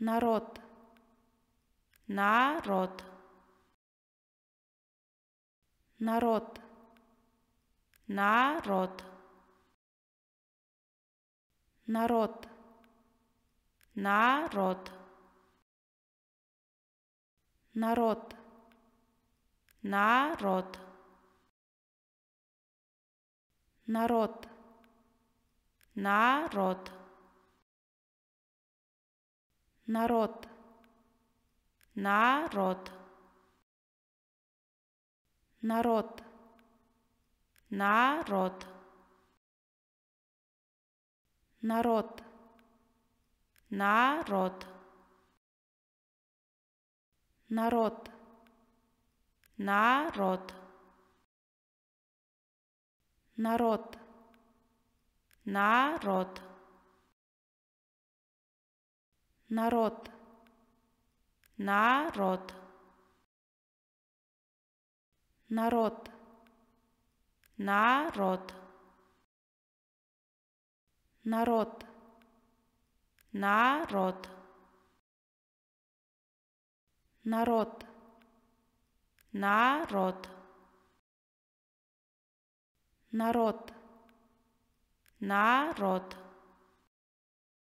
народ, народ, народ, народ, народ, народ, народ, народ, народ, народ народ, народ, народ, народ, народ, народ, народ, народ, народ, народ народ, народ, народ, народ, народ, народ, народ, народ, народ, народ.